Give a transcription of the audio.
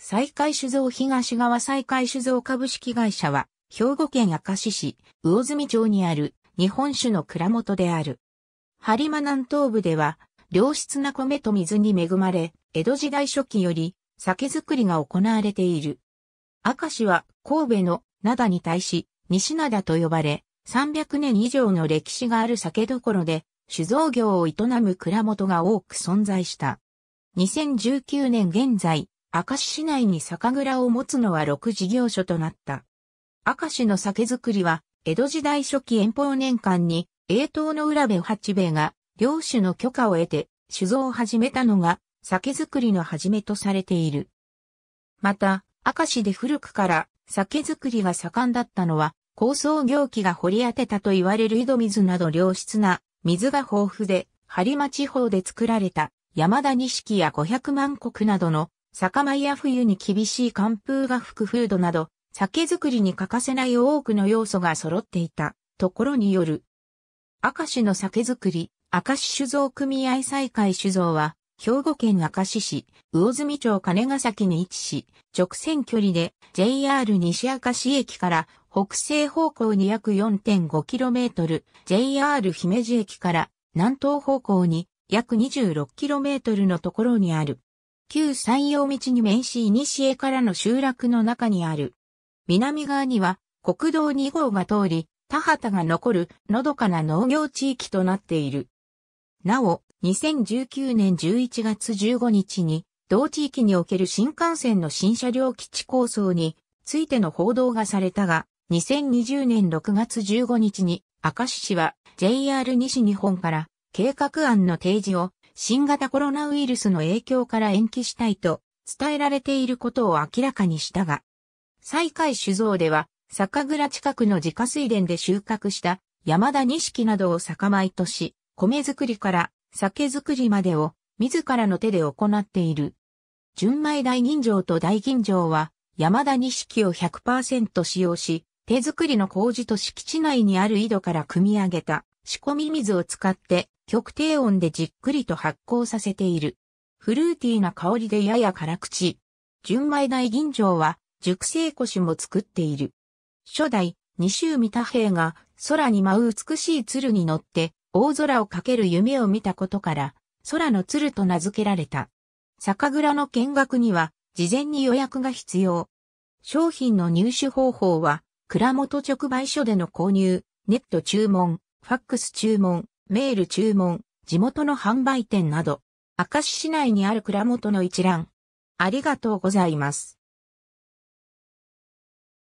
再開酒造東側再開酒造株式会社は、兵庫県明石市、魚住町にある日本酒の蔵元である。播磨南東部では、良質な米と水に恵まれ、江戸時代初期より酒造りが行われている。明石は神戸の灘に対し、西灘と呼ばれ、300年以上の歴史がある酒どころで、酒造業を営む蔵元が多く存在した。2019年現在、明石市内に酒蔵を持つのは6事業所となった。明石の酒造りは、江戸時代初期遠方年間に、永東の浦部八兵衛が、領主の許可を得て、酒造を始めたのが、酒造りの始めとされている。また、明石で古くから酒造りが盛んだったのは、高層業機が掘り当てたと言われる井戸水など良質な水が豊富で、張間地方で作られた山田錦や五百万石などの酒米や冬に厳しい寒風が吹く風土など、酒造りに欠かせない多くの要素が揃っていたところによる。明石の酒造り、明石酒造組合再開酒造は、兵庫県明石市、魚住町金ヶ崎に位置し、直線距離で JR 西明石駅から北西方向に約 4.5km、JR 姫路駅から南東方向に約 26km のところにある。旧山陽道に面し西へからの集落の中にある。南側には国道2号が通り、田畑が残るのどかな農業地域となっている。なお、2019年11月15日に、同地域における新幹線の新車両基地構想についての報道がされたが、2020年6月15日に、明石市は JR 西日本から計画案の提示を新型コロナウイルスの影響から延期したいと伝えられていることを明らかにしたが、下位酒造では、酒蔵近くの自家水田で収穫した山田錦などを酒米とし、米作りから酒作りまでを自らの手で行っている。純米大吟醸と大吟醸は山田錦を100%使用し、手作りの麹と敷地内にある井戸から汲み上げた仕込み水を使って極低温でじっくりと発酵させている。フルーティーな香りでやや辛口。純米大吟醸は熟成古酒も作っている。初代、二州三太平が空に舞う美しい鶴に乗って大空をかける夢を見たことから、空の鶴と名付けられた。酒蔵の見学には事前に予約が必要。商品の入手方法は、蔵元直売所での購入、ネット注文、ファックス注文、メール注文、地元の販売店など、明石市内にある蔵元の一覧。ありがとうございます。